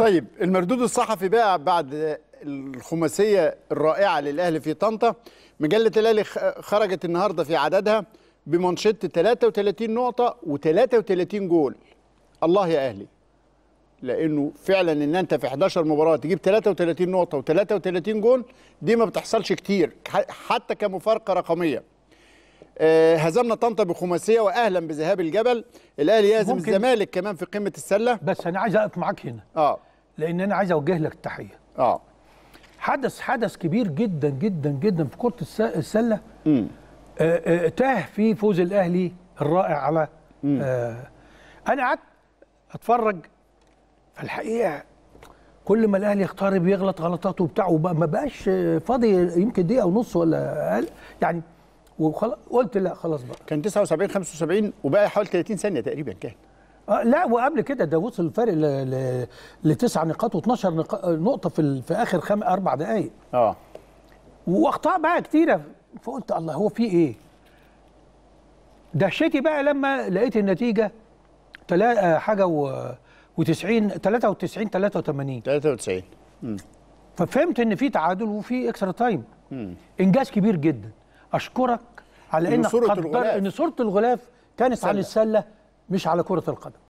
طيب المردود الصحفي بقى بعد الخماسيه الرائعه للاهلي في طنطا مجله الاهلي خرجت النهارده في عددها بمانشيت 33 نقطه و33 جول الله يا اهلي لانه فعلا ان انت في 11 مباراه تجيب 33 نقطه و33 جول دي ما بتحصلش كتير حتى كمفارقه رقميه آه، هزمنا طنطا بخماسيه واهلا بذهاب الجبل الاهلي يهزم الزمالك كمان في قمه السله بس انا عايز اقف معاك هنا اه لان انا عايز اوجه لك التحيه اه حدث حدث كبير جدا جدا جدا في كره السله آه آه تاه في فوز الاهلي الرائع على آه انا قعدت اتفرج فالحقيقه كل ما الاهلي يقترب يغلط غلطاته وبتاعه ما بقاش فاضي يمكن دقيقه ونص ولا اقل يعني وخلاص قلت لا خلاص بقى كان 79 75 وبقى حوالي 30 ثانيه تقريبا كان آه، لا وقبل كده ده وصل الفرق لتسع نقاط و12 نقطه في في اخر خم اربع دقائق اه واخطاء بقى كتيره فقلت الله هو في ايه؟ دهشتي بقى لما لقيت النتيجه تلا آه، حاجه و 90 93 83 93 امم ففهمت ان في تعادل وفي اكسترا تايم امم انجاز كبير جدا اشكرك على انك الغلاف ان صوره الغلاف كانت عن السله مش على كرة القدم